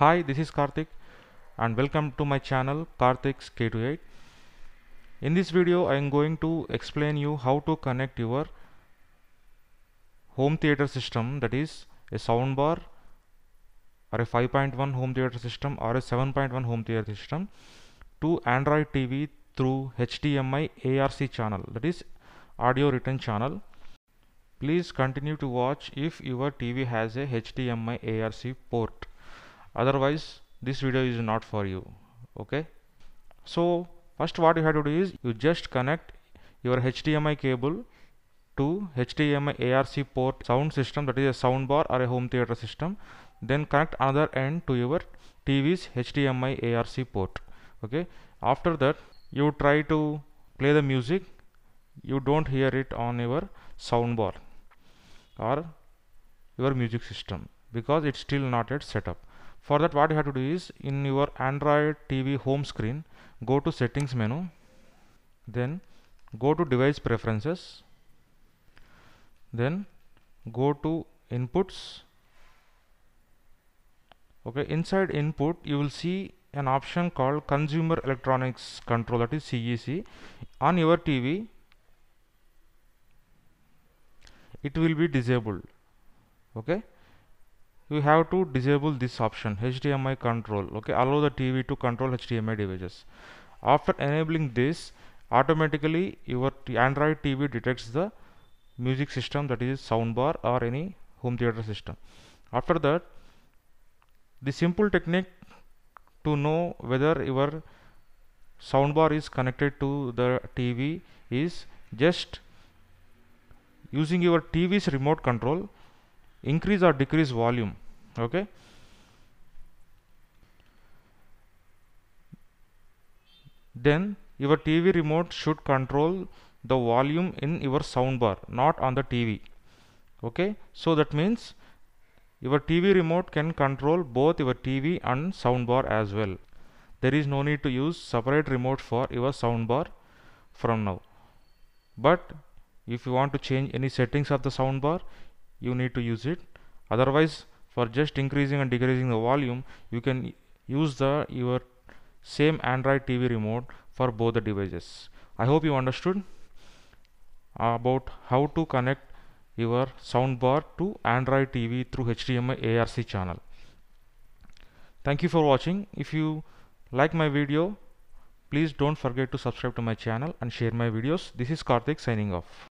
Hi, this is Karthik and welcome to my channel Karthik's K28. In this video I am going to explain you how to connect your home theater system that is a soundbar or a 5.1 home theater system or a 7.1 home theater system to Android TV through HDMI ARC channel that is audio return channel. Please continue to watch if your TV has a HDMI ARC port otherwise this video is not for you okay so first what you have to do is you just connect your HDMI cable to HDMI ARC port sound system that is a sound bar or a home theater system then connect another end to your TV's HDMI ARC port okay after that you try to play the music you don't hear it on your sound bar or your music system because it's still not yet set up for that what you have to do is in your Android TV home screen go to settings menu then go to device preferences then go to inputs okay inside input you will see an option called consumer electronics control that is CEC on your TV it will be disabled okay you have to disable this option HDMI control okay allow the TV to control HDMI devices after enabling this automatically your Android TV detects the music system that is soundbar or any home theater system after that the simple technique to know whether your soundbar is connected to the TV is just using your TV's remote control increase or decrease volume okay then your TV remote should control the volume in your soundbar not on the TV okay so that means your TV remote can control both your TV and soundbar as well there is no need to use separate remote for your soundbar from now but if you want to change any settings of the soundbar you need to use it otherwise for just increasing and decreasing the volume you can use the your same Android TV remote for both the devices I hope you understood about how to connect your soundbar to Android TV through HDMI ARC channel thank you for watching if you like my video please don't forget to subscribe to my channel and share my videos this is Karthik signing off